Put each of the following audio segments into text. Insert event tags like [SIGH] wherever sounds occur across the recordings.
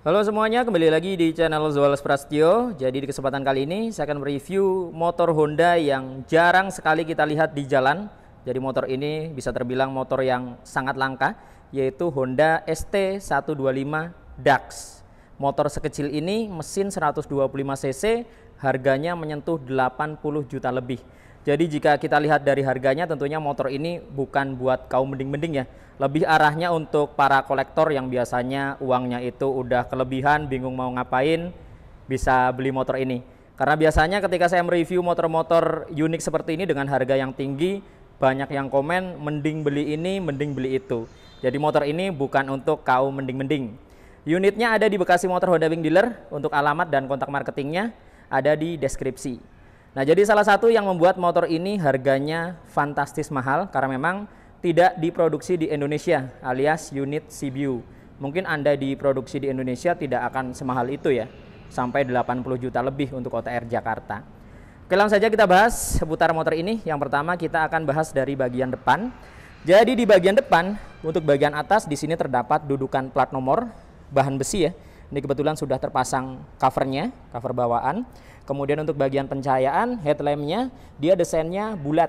Halo semuanya, kembali lagi di channel Zuales Prasetyo. Jadi di kesempatan kali ini saya akan mereview motor Honda yang jarang sekali kita lihat di jalan. Jadi motor ini bisa terbilang motor yang sangat langka, yaitu Honda ST125 DAX. Motor sekecil ini mesin 125 cc, harganya menyentuh 80 juta lebih. Jadi jika kita lihat dari harganya tentunya motor ini bukan buat kaum mending-mending ya lebih arahnya untuk para kolektor yang biasanya uangnya itu udah kelebihan, bingung mau ngapain, bisa beli motor ini. Karena biasanya ketika saya mereview motor-motor unik seperti ini dengan harga yang tinggi, banyak yang komen mending beli ini, mending beli itu. Jadi motor ini bukan untuk kau mending-mending. Unitnya ada di Bekasi Motor Honda Wing Dealer untuk alamat dan kontak marketingnya ada di deskripsi. Nah, jadi salah satu yang membuat motor ini harganya fantastis mahal karena memang tidak diproduksi di Indonesia alias unit CBU. Mungkin Anda diproduksi di Indonesia tidak akan semahal itu ya, sampai 80 juta lebih untuk OTR Jakarta. Oke langsung saja kita bahas seputar motor ini. Yang pertama kita akan bahas dari bagian depan. Jadi di bagian depan untuk bagian atas di sini terdapat dudukan plat nomor bahan besi ya. Ini kebetulan sudah terpasang covernya, cover bawaan. Kemudian untuk bagian pencahayaan, headlampnya, dia desainnya bulat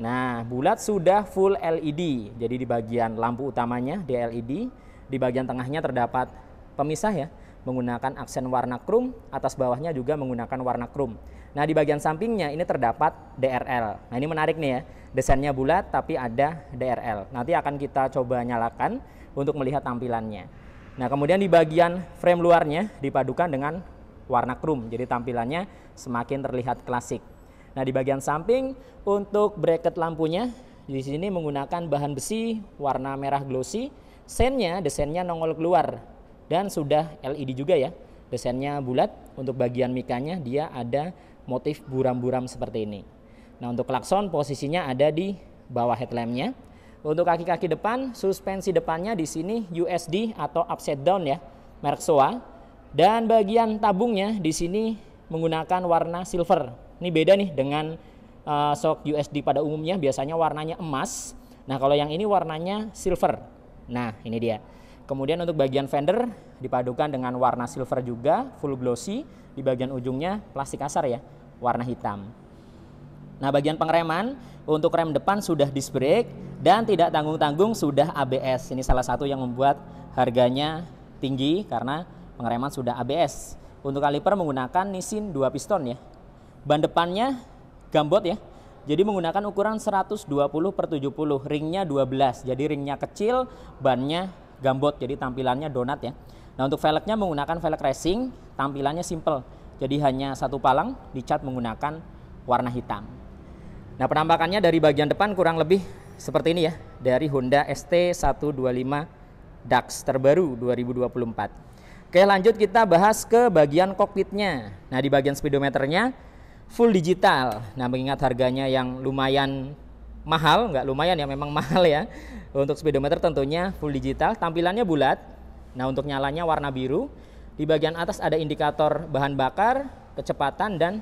Nah, bulat sudah full LED. Jadi di bagian lampu utamanya di LED, di bagian tengahnya terdapat pemisah ya, menggunakan aksen warna krum, atas bawahnya juga menggunakan warna krum. Nah, di bagian sampingnya ini terdapat DRL. Nah, ini menarik nih ya. Desainnya bulat tapi ada DRL. Nanti akan kita coba nyalakan untuk melihat tampilannya. Nah, kemudian di bagian frame luarnya dipadukan dengan warna krum. Jadi tampilannya semakin terlihat klasik. Nah, di bagian samping untuk bracket lampunya di sini menggunakan bahan besi warna merah glossy. Sennya desainnya nongol keluar dan sudah LED juga ya. Desainnya bulat. Untuk bagian mikanya dia ada motif buram-buram seperti ini. Nah, untuk klakson posisinya ada di bawah headlampnya. Untuk kaki-kaki depan, suspensi depannya di sini USD atau upside down ya, merek SOA. Dan bagian tabungnya di sini menggunakan warna silver ini beda nih dengan uh, sok USD pada umumnya biasanya warnanya emas. Nah, kalau yang ini warnanya silver. Nah, ini dia. Kemudian untuk bagian fender dipadukan dengan warna silver juga, full glossy. Di bagian ujungnya plastik kasar ya, warna hitam. Nah, bagian pengereman untuk rem depan sudah disc brake dan tidak tanggung-tanggung sudah ABS. Ini salah satu yang membuat harganya tinggi karena pengereman sudah ABS. Untuk kaliper menggunakan Nissin 2 piston ya, Ban depannya gambot ya. Jadi menggunakan ukuran 120 per 70, ringnya 12. Jadi ringnya kecil, bannya gambot, jadi tampilannya donat ya. Nah untuk velgnya menggunakan velg racing, tampilannya simple. Jadi hanya satu palang dicat menggunakan warna hitam. Nah penampakannya dari bagian depan kurang lebih seperti ini ya. Dari Honda ST125 DAX terbaru 2024. Oke lanjut kita bahas ke bagian kokpitnya. Nah di bagian speedometernya full digital. Nah, mengingat harganya yang lumayan mahal, nggak lumayan ya, memang [LAUGHS] mahal ya. Untuk speedometer tentunya full digital, tampilannya bulat. Nah, untuk nyalanya warna biru. Di bagian atas ada indikator bahan bakar, kecepatan dan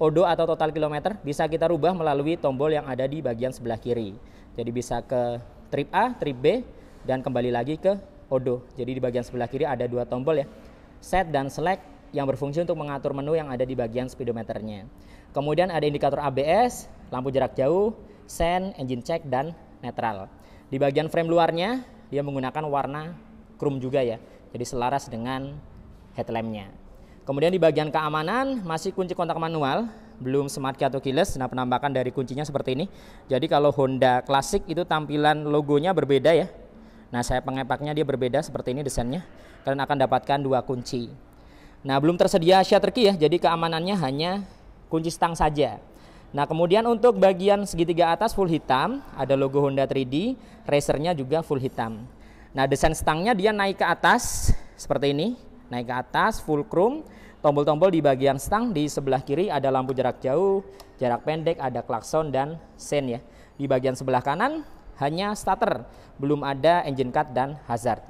odo atau total kilometer bisa kita rubah melalui tombol yang ada di bagian sebelah kiri. Jadi bisa ke trip A, trip B dan kembali lagi ke odo. Jadi di bagian sebelah kiri ada dua tombol ya. Set dan select yang berfungsi untuk mengatur menu yang ada di bagian speedometernya. Kemudian ada indikator ABS, lampu jarak jauh, sen, engine check, dan netral. Di bagian frame luarnya, dia menggunakan warna chrome juga ya, jadi selaras dengan headlampnya. Kemudian di bagian keamanan, masih kunci kontak manual, belum smart key atau keyless. Nah, penambahan dari kuncinya seperti ini. Jadi kalau Honda klasik itu tampilan logonya berbeda ya. Nah, saya pengepaknya dia berbeda seperti ini desainnya. Kalian akan dapatkan dua kunci. Nah, belum tersedia shutter key ya, jadi keamanannya hanya kunci stang saja. Nah, kemudian untuk bagian segitiga atas full hitam, ada logo Honda 3D, racernya juga full hitam. Nah, desain stangnya dia naik ke atas seperti ini, naik ke atas full chrome. Tombol-tombol di bagian stang di sebelah kiri ada lampu jarak jauh, jarak pendek, ada klakson dan sen ya. Di bagian sebelah kanan hanya starter, belum ada engine cut dan hazard.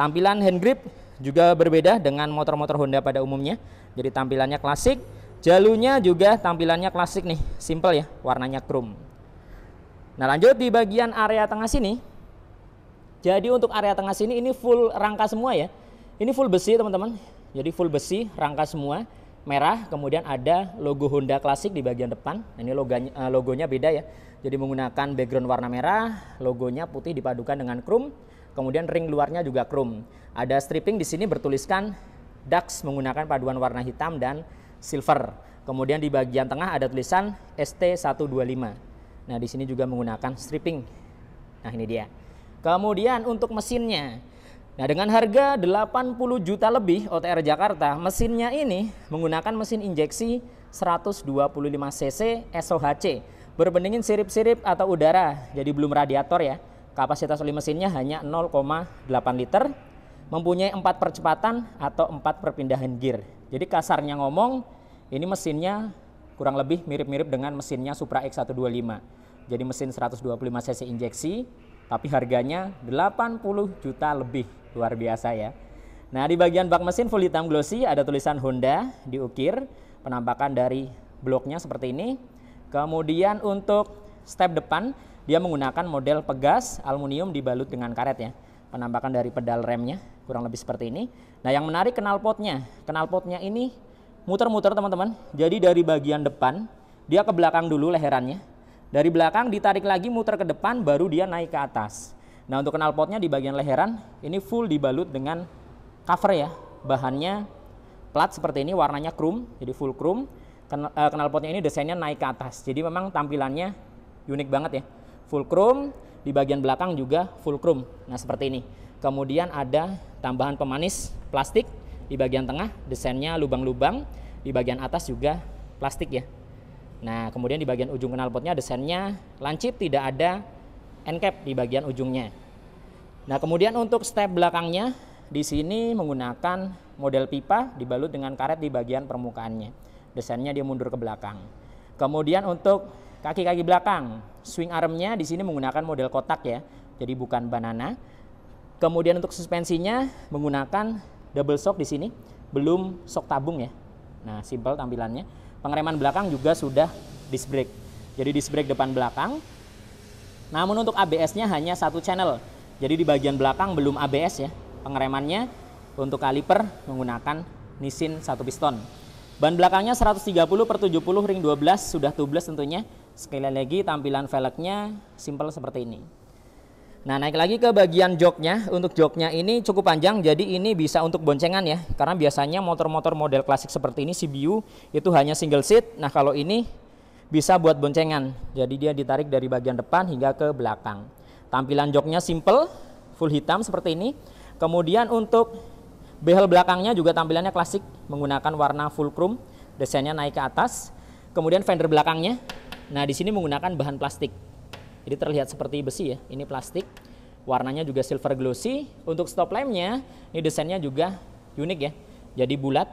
Tampilan hand grip juga berbeda dengan motor-motor Honda pada umumnya. Jadi tampilannya klasik, jalunya juga tampilannya klasik nih, simple ya, warnanya chrome. Nah, lanjut di bagian area tengah sini. Jadi untuk area tengah sini ini full rangka semua ya. Ini full besi, teman-teman. Jadi full besi, rangka semua merah, kemudian ada logo Honda klasik di bagian depan. Nah, ini loganya, eh, logonya beda ya. Jadi menggunakan background warna merah, logonya putih dipadukan dengan chrome Kemudian ring luarnya juga chrome. Ada stripping di sini bertuliskan DAX menggunakan paduan warna hitam dan silver. Kemudian di bagian tengah ada tulisan ST125. Nah, di sini juga menggunakan stripping. Nah, ini dia. Kemudian untuk mesinnya. Nah, dengan harga 80 juta lebih OTR Jakarta, mesinnya ini menggunakan mesin injeksi 125 cc SOHC. Berbandingin sirip-sirip atau udara, jadi belum radiator ya. Kapasitas oli mesinnya hanya 0,8 liter, mempunyai empat percepatan atau empat perpindahan gear. Jadi kasarnya ngomong, ini mesinnya kurang lebih mirip-mirip dengan mesinnya Supra X125. Jadi mesin 125 cc injeksi, tapi harganya 80 juta lebih. Luar biasa ya. Nah, di bagian bak mesin full hitam glossy ada tulisan Honda diukir, penampakan dari bloknya seperti ini. Kemudian untuk step depan dia menggunakan model pegas aluminium dibalut dengan karet ya. Penampakan dari pedal remnya kurang lebih seperti ini. Nah, yang menarik knalpotnya. Knalpotnya ini muter-muter teman-teman. Jadi dari bagian depan dia ke belakang dulu leherannya. Dari belakang ditarik lagi muter ke depan baru dia naik ke atas. Nah, untuk knalpotnya di bagian leheran ini full dibalut dengan cover ya. Bahannya plat seperti ini warnanya krum jadi full chrome. Eh, knalpotnya ini desainnya naik ke atas. Jadi memang tampilannya unik banget ya. Full chrome di bagian belakang juga full chrome. Nah, seperti ini. Kemudian ada tambahan pemanis plastik di bagian tengah, desainnya lubang-lubang, di bagian atas juga plastik ya. Nah, kemudian di bagian ujung knalpotnya desainnya lancip tidak ada end cap di bagian ujungnya. Nah, kemudian untuk step belakangnya di sini menggunakan model pipa dibalut dengan karet di bagian permukaannya. Desainnya dia mundur ke belakang. Kemudian untuk Kaki-kaki belakang, swing armnya di sini menggunakan model kotak ya, jadi bukan banana. Kemudian untuk suspensinya menggunakan double shock di sini, belum shock tabung ya. Nah, simple tampilannya. Pengereman belakang juga sudah disc brake. Jadi disc brake depan belakang. Namun untuk ABS-nya hanya satu channel. Jadi di bagian belakang belum ABS ya. Pengeremannya untuk kaliper menggunakan Nissin satu piston. Ban belakangnya 130 per 70 ring 12 sudah tubeless tentunya. Sekali lagi tampilan velgnya simple seperti ini. Nah, naik lagi ke bagian joknya. Untuk joknya ini cukup panjang, jadi ini bisa untuk boncengan ya. Karena biasanya motor-motor model klasik seperti ini, CBU, itu hanya single seat. Nah, kalau ini bisa buat boncengan. Jadi dia ditarik dari bagian depan hingga ke belakang. Tampilan joknya simple, full hitam seperti ini. Kemudian untuk behel belakangnya juga tampilannya klasik, menggunakan warna full chrome. Desainnya naik ke atas. Kemudian fender belakangnya Nah, di sini menggunakan bahan plastik. Jadi terlihat seperti besi ya. Ini plastik. Warnanya juga silver glossy. Untuk stop lampnya, ini desainnya juga unik ya. Jadi bulat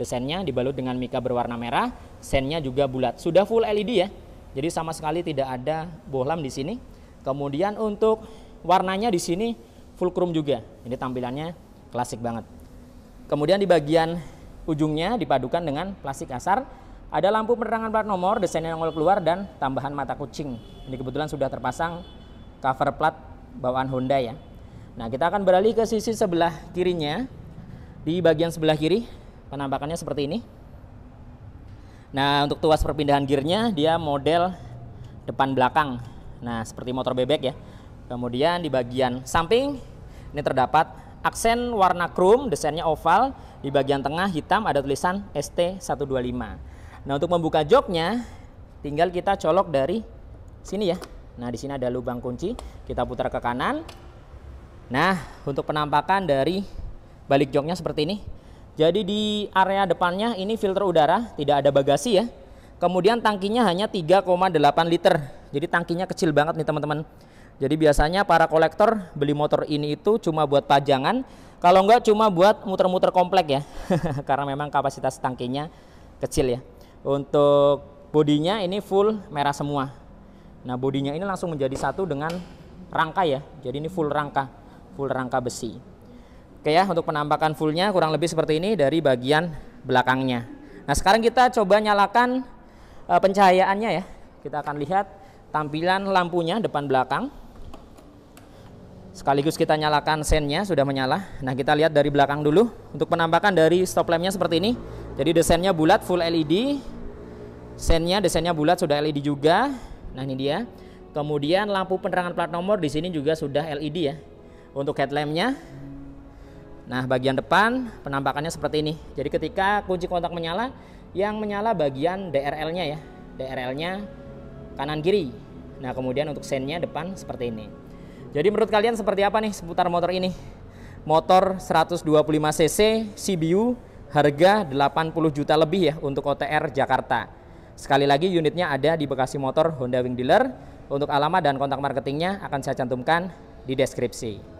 desainnya dibalut dengan mika berwarna merah, sennya juga bulat. Sudah full LED ya. Jadi sama sekali tidak ada bohlam di sini. Kemudian untuk warnanya di sini full chrome juga. Ini tampilannya klasik banget. Kemudian di bagian ujungnya dipadukan dengan plastik kasar ada lampu penerangan plat nomor, desain yang keluar dan tambahan mata kucing. Ini kebetulan sudah terpasang cover plat bawaan Honda ya. Nah, kita akan beralih ke sisi sebelah kirinya. Di bagian sebelah kiri penampakannya seperti ini. Nah, untuk tuas perpindahan gearnya dia model depan belakang. Nah, seperti motor bebek ya. Kemudian di bagian samping ini terdapat aksen warna chrome, desainnya oval, di bagian tengah hitam ada tulisan ST125. Nah, untuk membuka joknya tinggal kita colok dari sini ya. Nah, di sini ada lubang kunci, kita putar ke kanan. Nah, untuk penampakan dari balik joknya seperti ini. Jadi di area depannya ini filter udara, tidak ada bagasi ya. Kemudian tangkinya hanya 3,8 liter. Jadi tangkinya kecil banget nih teman-teman. Jadi biasanya para kolektor beli motor ini itu cuma buat pajangan, kalau enggak cuma buat muter-muter komplek ya. [LAUGHS] Karena memang kapasitas tangkinya kecil ya. Untuk bodinya ini full merah semua. Nah, bodinya ini langsung menjadi satu dengan rangka ya. Jadi ini full rangka, full rangka besi. Oke ya, untuk penampakan fullnya kurang lebih seperti ini dari bagian belakangnya. Nah, sekarang kita coba nyalakan uh, pencahayaannya ya. Kita akan lihat tampilan lampunya depan belakang. Sekaligus kita nyalakan sennya sudah menyala. Nah, kita lihat dari belakang dulu. Untuk penampakan dari stop lampnya seperti ini. Jadi desainnya bulat full LED Sennya desainnya bulat sudah LED juga. Nah, ini dia. Kemudian lampu penerangan plat nomor di sini juga sudah LED ya. Untuk headlampnya. Nah, bagian depan penampakannya seperti ini. Jadi ketika kunci kontak menyala, yang menyala bagian DRL-nya ya. DRL-nya kanan kiri. Nah, kemudian untuk sennya depan seperti ini. Jadi menurut kalian seperti apa nih seputar motor ini? Motor 125cc CBU harga 80 juta lebih ya untuk OTR Jakarta. Sekali lagi unitnya ada di Bekasi Motor Honda Wing Dealer. Untuk alamat dan kontak marketingnya akan saya cantumkan di deskripsi.